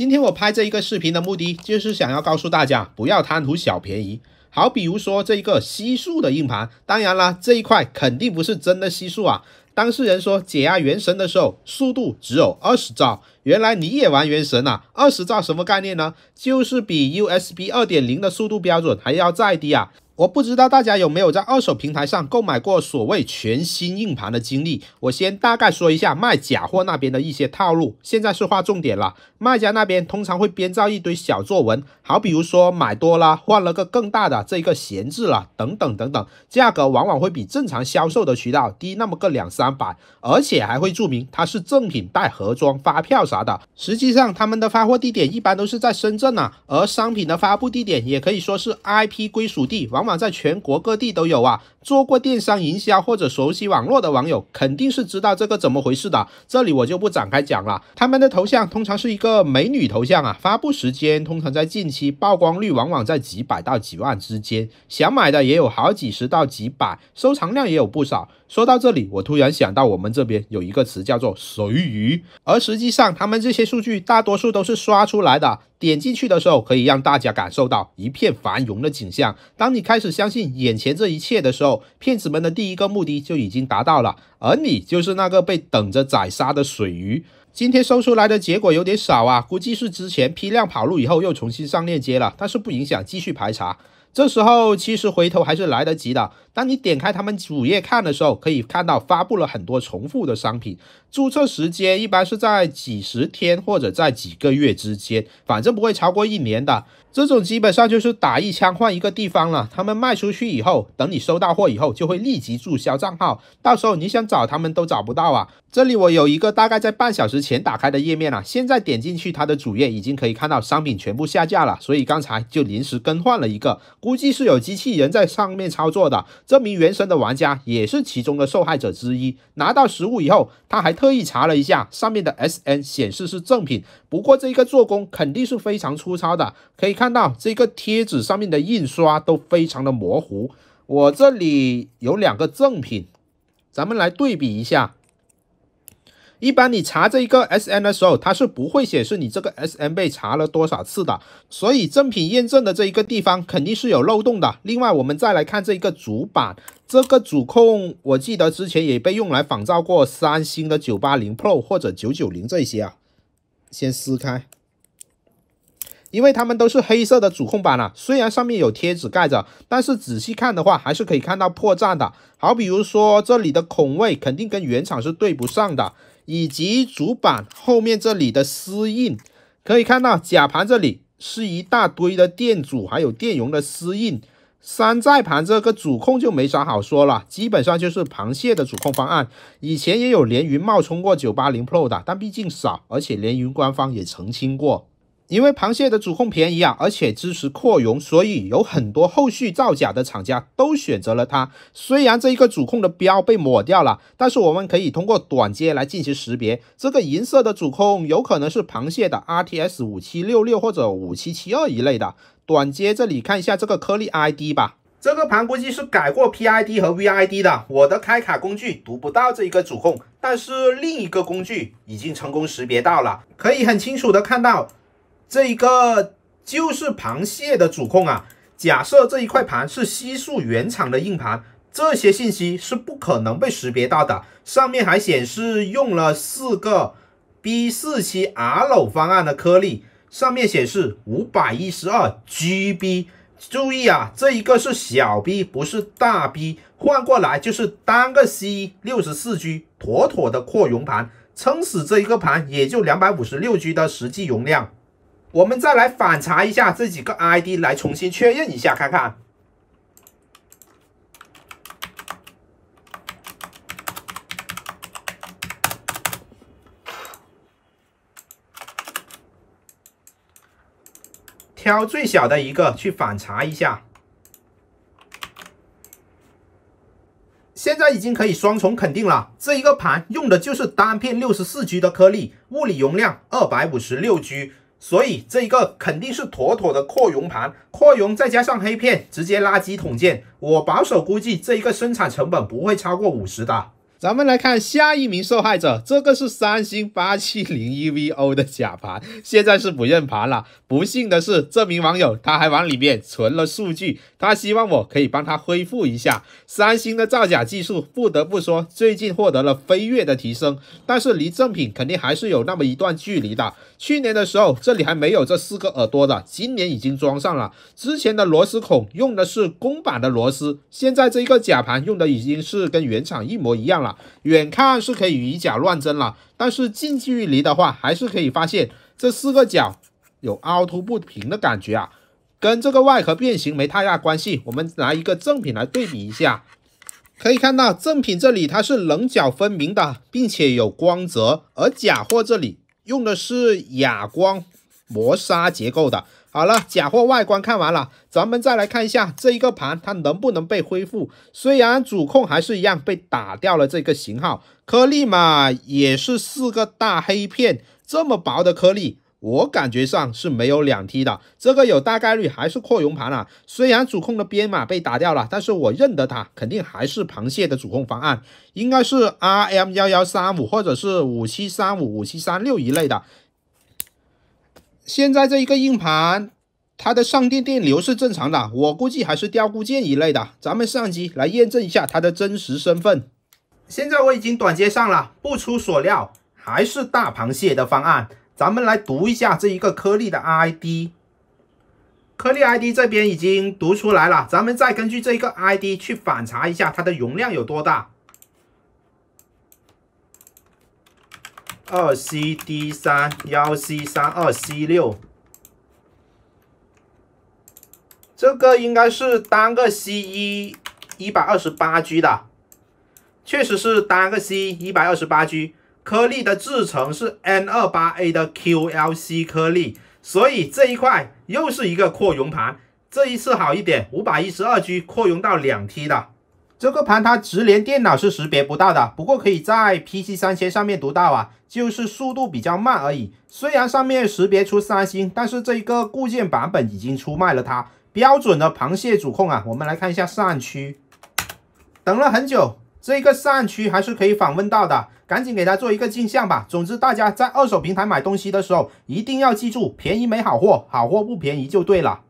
今天我拍这一个视频的目的，就是想要告诉大家，不要贪图小便宜。好，比如说这一个西数的硬盘，当然啦，这一块肯定不是真的西数啊。当事人说解压原神的时候速度只有二十兆，原来你也玩原神啊？二十兆什么概念呢？就是比 USB 二点零的速度标准还要再低啊。我不知道大家有没有在二手平台上购买过所谓全新硬盘的经历？我先大概说一下卖假货那边的一些套路。现在是画重点了，卖家那边通常会编造一堆小作文，好比如说买多了换了个更大的，这个闲置了等等等等，价格往往会比正常销售的渠道低那么个两三百，而且还会注明它是正品带盒装发票啥的。实际上他们的发货地点一般都是在深圳呢，而商品的发布地点也可以说是 IP 归属地，往往。在全国各地都有啊！做过电商营销或者熟悉网络的网友肯定是知道这个怎么回事的，这里我就不展开讲了。他们的头像通常是一个美女头像啊，发布时间通常在近期，曝光率往往在几百到几万之间，想买的也有好几十到几百，收藏量也有不少。说到这里，我突然想到我们这边有一个词叫做“随鱼”，而实际上他们这些数据大多数都是刷出来的。点进去的时候可以让大家感受到一片繁荣的景象，当你开。始相信眼前这一切的时候，骗子们的第一个目的就已经达到了，而你就是那个被等着宰杀的水鱼。今天收出来的结果有点少啊，估计是之前批量跑路以后又重新上链接了，但是不影响继续排查。这时候其实回头还是来得及的。当你点开他们主页看的时候，可以看到发布了很多重复的商品，注册时间一般是在几十天或者在几个月之间，反正不会超过一年的。这种基本上就是打一枪换一个地方了。他们卖出去以后，等你收到货以后，就会立即注销账号，到时候你想找他们都找不到啊。这里我有一个大概在半小时前打开的页面了，现在点进去它的主页已经可以看到商品全部下架了，所以刚才就临时更换了一个，估计是有机器人在上面操作的。这名原生的玩家也是其中的受害者之一。拿到实物以后，他还特意查了一下，上面的 SN 显示是正品，不过这一个做工肯定是非常粗糙的，可以。看到这个贴纸上面的印刷都非常的模糊，我这里有两个赠品，咱们来对比一下。一般你查这一个 SN 的时候，它是不会显示你这个 SN 被查了多少次的，所以正品验证的这一个地方肯定是有漏洞的。另外，我们再来看这一个主板，这个主控我记得之前也被用来仿造过三星的九八零 Pro 或者九九零这些啊。先撕开。因为他们都是黑色的主控板了，虽然上面有贴纸盖着，但是仔细看的话还是可以看到破绽的。好比如说这里的孔位肯定跟原厂是对不上的，以及主板后面这里的丝印，可以看到甲盘这里是一大堆的电阻还有电容的丝印。山寨盘这个主控就没啥好说了，基本上就是螃蟹的主控方案。以前也有联云冒充过九八零 Pro 的，但毕竟少，而且联云官方也澄清过。因为螃蟹的主控便宜啊，而且支持扩容，所以有很多后续造假的厂家都选择了它。虽然这一个主控的标被抹掉了，但是我们可以通过短接来进行识别。这个银色的主控有可能是螃蟹的 RTS 五七六六或者五七七二一类的短接。这里看一下这个颗粒 ID 吧。这个盘估计是改过 PID 和 VID 的，我的开卡工具读不到这一个主控，但是另一个工具已经成功识别到了，可以很清楚的看到。这一个就是螃蟹的主控啊。假设这一块盘是西数原厂的硬盘，这些信息是不可能被识别到的。上面还显示用了四个 B47L 方案的颗粒，上面显示五百一十二 GB。注意啊，这一个是小 B，不是大 B。换过来就是单个 C 六十四 G，妥妥的扩容盘。撑死这一个盘也就两百五十六 G 的实际容量。我们再来反查一下这几个 I D，来重新确认一下，看看。挑最小的一个去反查一下。现在已经可以双重肯定了，这一个盘用的就是单片六十四 G 的颗粒，物理容量二百五十六 G。所以这一个肯定是妥妥的扩容盘，扩容再加上黑片，直接垃圾桶见。我保守估计，这一个生产成本不会超过五十的。咱们来看下一名受害者，这个是三星八七零 EVO 的假盘，现在是不认盘了。不幸的是，这名网友他还往里面存了数据，他希望我可以帮他恢复一下。三星的造假技术，不得不说，最近获得了飞跃的提升，但是离正品肯定还是有那么一段距离的。去年的时候，这里还没有这四个耳朵的，今年已经装上了。之前的螺丝孔用的是公版的螺丝，现在这一个假盘用的已经是跟原厂一模一样了。远看是可以以假乱真了，但是近距离的话，还是可以发现这四个角有凹凸不平的感觉啊，跟这个外壳变形没太大关系。我们拿一个正品来对比一下，可以看到正品这里它是棱角分明的，并且有光泽，而假货这里用的是哑光磨砂结构的。好了，假货外观看完了，咱们再来看一下这一个盘，它能不能被恢复？虽然主控还是一样被打掉了，这个型号颗粒嘛也是四个大黑片，这么薄的颗粒，我感觉上是没有两 T 的，这个有大概率还是扩容盘了。虽然主控的编码被打掉了，但是我认得它，肯定还是螃蟹的主控方案，应该是 RM 幺幺三五或者是五七三五五七三六一类的。现在这一个硬盘，它的上电电流是正常的，我估计还是掉固件一类的。咱们上机来验证一下它的真实身份。现在我已经短接上了，不出所料，还是大螃蟹的方案。咱们来读一下这一个颗粒的 ID，颗粒 ID 这边已经读出来了，咱们再根据这一个 ID 去反查一下它的容量有多大。二 C D 三幺 C 三二 C 六，这个应该是单个 C 一一百二十八 G 的，确实是单个 C 一百二十八 G 颗粒的制成是 N 二八 A 的 QLC 颗粒，所以这一块又是一个扩容盘，这一次好一点，五百一十二 G 扩容到两 T 的。这个盘它直连电脑是识别不到的，不过可以在 PC 三千上面读到啊，就是速度比较慢而已。虽然上面识别出三星，但是这一个固件版本已经出卖了它标准的螃蟹主控啊。我们来看一下上区，等了很久，这个上区还是可以访问到的，赶紧给它做一个镜像吧。总之，大家在二手平台买东西的时候，一定要记住：便宜没好货，好货不便宜就对了。